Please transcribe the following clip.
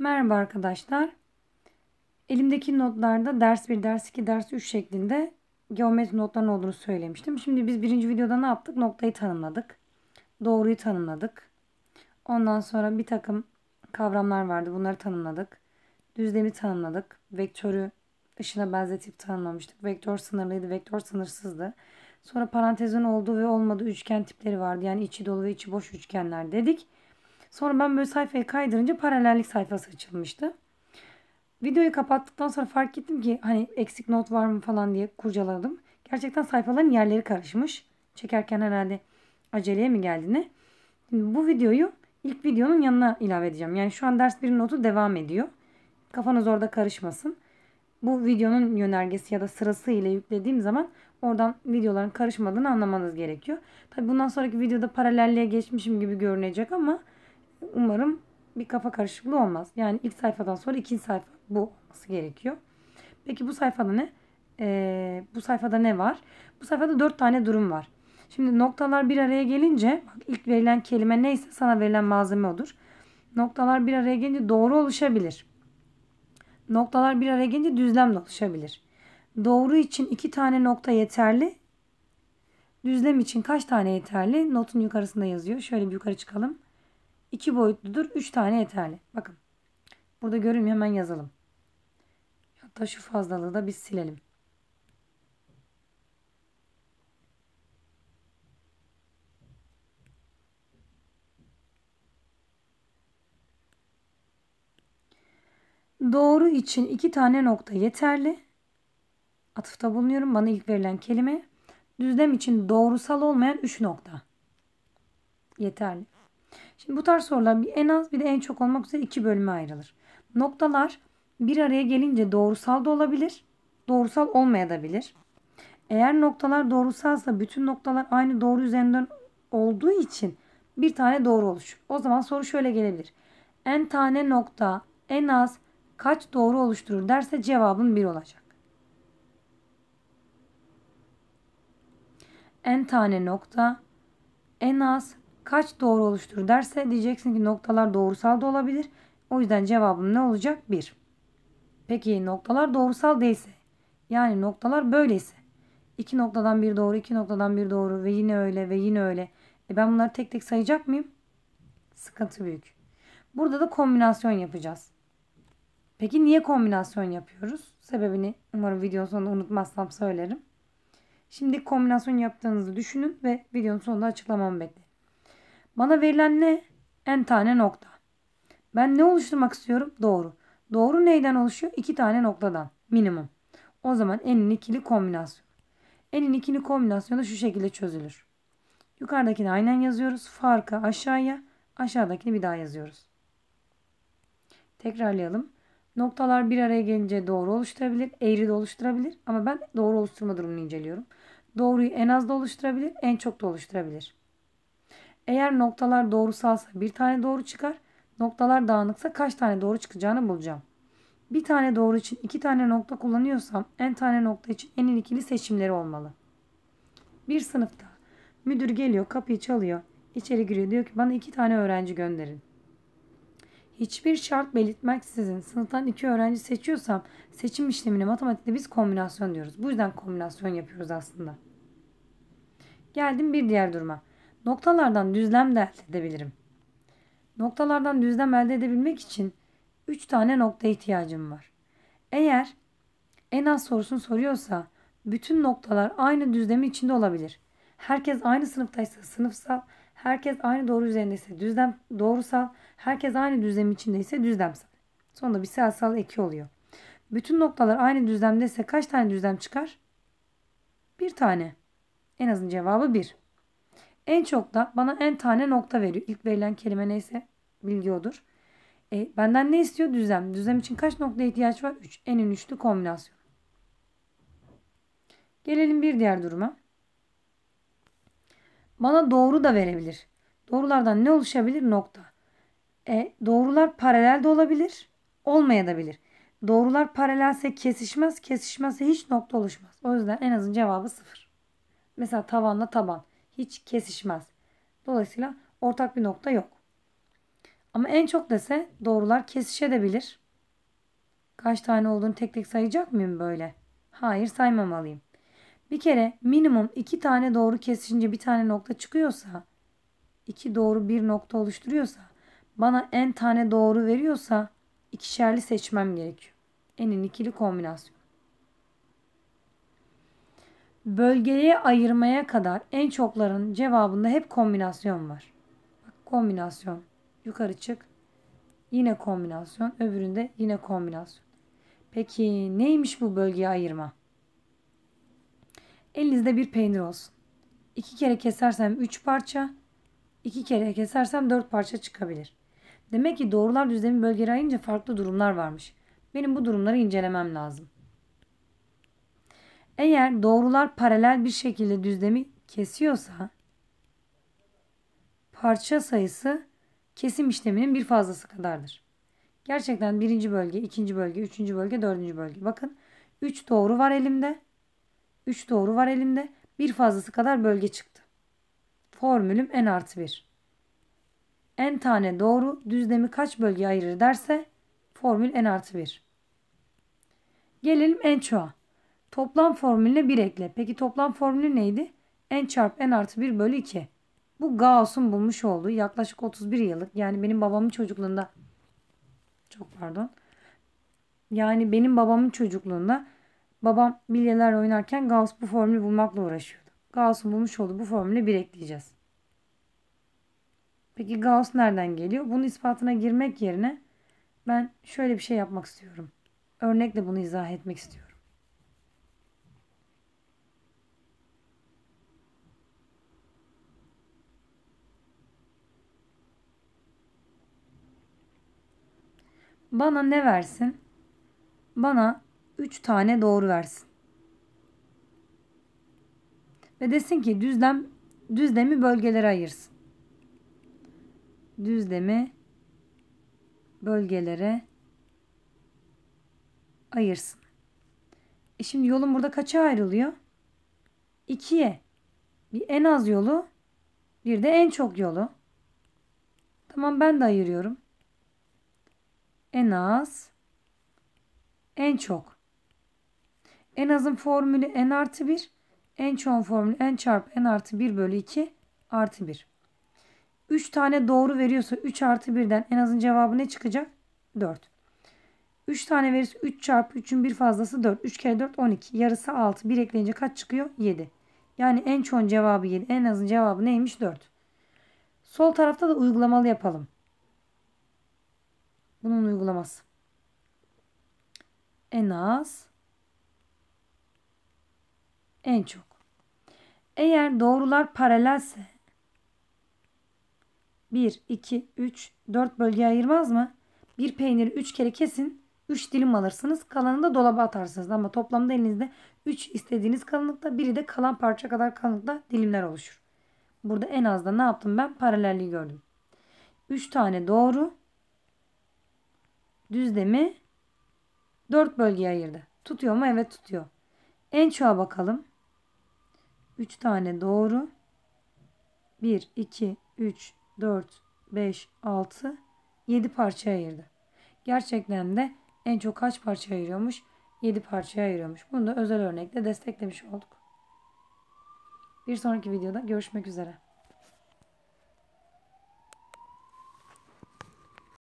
Merhaba arkadaşlar. Elimdeki notlarda ders 1, ders 2, ders 3 şeklinde geometri notların olduğunu söylemiştim. Şimdi biz birinci videoda ne yaptık? Noktayı tanımladık. Doğruyu tanımladık. Ondan sonra bir takım kavramlar vardı. Bunları tanımladık. Düzlemi tanımladık. Vektörü ışına benzetip tanımlamıştık. Vektör sınırlıydı, vektör sınırsızdı. Sonra parantezin olduğu ve olmadığı üçgen tipleri vardı. Yani içi dolu ve içi boş üçgenler dedik. Sonra ben böyle sayfayı kaydırınca paralellik sayfası açılmıştı. Videoyu kapattıktan sonra fark ettim ki hani eksik not var mı falan diye kurcaladım. Gerçekten sayfaların yerleri karışmış. Çekerken herhalde aceleye mi geldi ne? Şimdi bu videoyu ilk videonun yanına ilave edeceğim. Yani şu an ders 1'in notu devam ediyor. Kafanız orada karışmasın. Bu videonun yönergesi ya da sırası ile yüklediğim zaman oradan videoların karışmadığını anlamanız gerekiyor. Tabi bundan sonraki videoda paralelliğe geçmişim gibi görünecek ama Umarım bir kafa karışıklığı olmaz. Yani ilk sayfadan sonra ikinci sayfa bu olması gerekiyor. Peki bu sayfada ne? Ee, bu sayfada ne var? Bu sayfada dört tane durum var. Şimdi noktalar bir araya gelince bak ilk verilen kelime neyse sana verilen malzeme odur. Noktalar bir araya gelince doğru oluşabilir. Noktalar bir araya gelince düzlem de oluşabilir. Doğru için iki tane nokta yeterli. Düzlem için kaç tane yeterli? Notun yukarısında yazıyor. Şöyle bir yukarı çıkalım. 2 boyutludur. 3 tane yeterli. Bakın. Burada görünmüyor. Hemen yazalım. Hatta şu fazlalığı da biz silelim. Doğru için iki tane nokta yeterli. Atıfta bulunuyorum. Bana ilk verilen kelime. Düzlem için doğrusal olmayan üç nokta. Yeterli. Şimdi bu tarz sorular en az bir de en çok olmak üzere iki bölüme ayrılır. Noktalar bir araya gelince doğrusal da olabilir, doğrusal olmayabilir. Eğer noktalar doğrusalsa bütün noktalar aynı doğru üzerinden olduğu için bir tane doğru oluşur. O zaman soru şöyle gelebilir. En tane nokta en az kaç doğru oluşturur derse cevabın 1 olacak. En tane nokta en az kaç doğru oluşturur derse diyeceksin ki noktalar doğrusal da olabilir. O yüzden cevabım ne olacak? 1. Peki noktalar doğrusal değilse yani noktalar böyleyse iki noktadan bir doğru iki noktadan bir doğru ve yine öyle ve yine öyle. E ben bunları tek tek sayacak mıyım? Sıkıntı büyük. Burada da kombinasyon yapacağız. Peki niye kombinasyon yapıyoruz? Sebebini umarım videonun sonunda unutmazsam söylerim. Şimdi kombinasyon yaptığınızı düşünün ve videonun sonunda açıklamamı bekleyin. Bana verilen ne? En tane nokta. Ben ne oluşturmak istiyorum? Doğru. Doğru neyden oluşuyor? İki tane noktadan minimum. O zaman enin ikili kombinasyon. Enin ikili kombinasyonu şu şekilde çözülür. Yukarıdakini aynen yazıyoruz. Farkı aşağıya. Aşağıdakini bir daha yazıyoruz. Tekrarlayalım. Noktalar bir araya gelince doğru oluşturabilir, eğri de oluşturabilir ama ben doğru oluşturma durumunu inceliyorum. Doğruyu en az da oluşturabilir, en çok da oluşturabilir. Eğer noktalar doğrusalsa bir tane doğru çıkar. Noktalar dağınıksa kaç tane doğru çıkacağını bulacağım. Bir tane doğru için iki tane nokta kullanıyorsam en tane nokta için en ikili seçimleri olmalı. Bir sınıfta müdür geliyor kapıyı çalıyor. içeri giriyor diyor ki bana iki tane öğrenci gönderin. Hiçbir şart belirtmeksizin sınıftan iki öğrenci seçiyorsam seçim işlemini matematikte biz kombinasyon diyoruz. Bu yüzden kombinasyon yapıyoruz aslında. Geldim bir diğer duruma. Noktalardan düzlem de elde edebilirim. Noktalardan düzlem elde edebilmek için 3 tane nokta ihtiyacım var. Eğer en az sorusunu soruyorsa bütün noktalar aynı düzlemin içinde olabilir. Herkes aynı sınıftaysa sınıfsal, herkes aynı doğru üzerindeyse düzlem doğrusal, herkes aynı düzlemin içindeyse düzlemsel. Sonunda bir sayısal eki oluyor. Bütün noktalar aynı düzlemdeyse kaç tane düzlem çıkar? Bir tane. En azın cevabı bir. En çok da bana en tane nokta veriyor. İlk verilen kelime neyse bilgi E, benden ne istiyor? Düzlem. Düzlem için kaç nokta ihtiyaç var? 3. En ün üçlü kombinasyon. Gelelim bir diğer duruma. Bana doğru da verebilir. Doğrulardan ne oluşabilir? Nokta. E, doğrular paralel de olabilir, olmaya da bilir. Doğrular paralelse kesişmez, kesişmezse hiç nokta oluşmaz. O yüzden en azın cevabı sıfır. Mesela tavanla taban hiç kesişmez. Dolayısıyla ortak bir nokta yok. Ama en çok dese doğrular kesişebilir. Kaç tane olduğunu tek tek sayacak mıyım böyle? Hayır saymamalıyım. Bir kere minimum iki tane doğru kesişince bir tane nokta çıkıyorsa, iki doğru bir nokta oluşturuyorsa, bana en tane doğru veriyorsa ikişerli seçmem gerekiyor. Enin ikili kombinasyon bölgeye ayırmaya kadar en çokların cevabında hep kombinasyon var. Bak, kombinasyon. Yukarı çık. Yine kombinasyon. Öbüründe yine kombinasyon. Peki neymiş bu bölgeye ayırma? Elinizde bir peynir olsun. İki kere kesersem üç parça, iki kere kesersem dört parça çıkabilir. Demek ki doğrular düzlemi bölgeye ayınca farklı durumlar varmış. Benim bu durumları incelemem lazım. Eğer doğrular paralel bir şekilde düzlemi kesiyorsa parça sayısı kesim işleminin bir fazlası kadardır. Gerçekten birinci bölge, ikinci bölge, üçüncü bölge, dördüncü bölge. Bakın 3 doğru var elimde. 3 doğru var elimde. Bir fazlası kadar bölge çıktı. Formülüm n artı 1. n tane doğru düzlemi kaç bölge ayırır derse formül n artı 1. Gelelim en çoğa. Toplam formülüne 1 ekle. Peki toplam formülü neydi? n çarp n artı 1 bölü 2. Bu Gauss'un bulmuş olduğu yaklaşık 31 yıllık yani benim babamın çocukluğunda çok pardon. Yani benim babamın çocukluğunda babam bilyeler oynarken Gauss bu formülü bulmakla uğraşıyordu. Gauss'un bulmuş olduğu bu formülü 1 ekleyeceğiz. Peki Gauss nereden geliyor? Bunun ispatına girmek yerine ben şöyle bir şey yapmak istiyorum. Örnekle bunu izah etmek istiyorum. Bana ne versin? Bana 3 tane doğru versin. Ve desin ki düzlem düzlemi bölgelere ayırsın. Düzlemi bölgelere ayırsın. E şimdi yolun burada kaça ayrılıyor? 2'ye. Bir en az yolu, bir de en çok yolu. Tamam ben de ayırıyorum en az en çok. En azın formülü n artı 1. En çoğun formülü n çarpı n artı 1 bölü 2 artı 1. 3 tane doğru veriyorsa 3 artı 1'den en azın cevabı ne çıkacak? 4. 3 tane verirse 3 çarpı 3'ün bir fazlası 4. 3 kere 4 12. Yarısı 6. 1 ekleyince kaç çıkıyor? 7. Yani en çoğun cevabı 7. En azın cevabı neymiş? 4. Sol tarafta da uygulamalı yapalım bunun uygulaması. En az en çok. Eğer doğrular paralelse 1, 2, 3, 4 bölge ayırmaz mı? Bir peyniri 3 kere kesin 3 dilim alırsınız. kalanı da dolaba atarsınız. Ama toplamda elinizde 3 istediğiniz kalınlıkta biri de kalan parça kadar kalınlıkta dilimler oluşur. Burada en az da ne yaptım ben? Paralelliği gördüm. 3 tane doğru düzlemi 4 bölgeye ayırdı. Tutuyor mu? Evet tutuyor. En çoğa bakalım. 3 tane doğru. 1, 2, 3, 4, 5, 6, 7 parça ayırdı. Gerçekten de en çok kaç parça ayırıyormuş? 7 parçaya ayırıyormuş. Bunu da özel örnekle desteklemiş olduk. Bir sonraki videoda görüşmek üzere.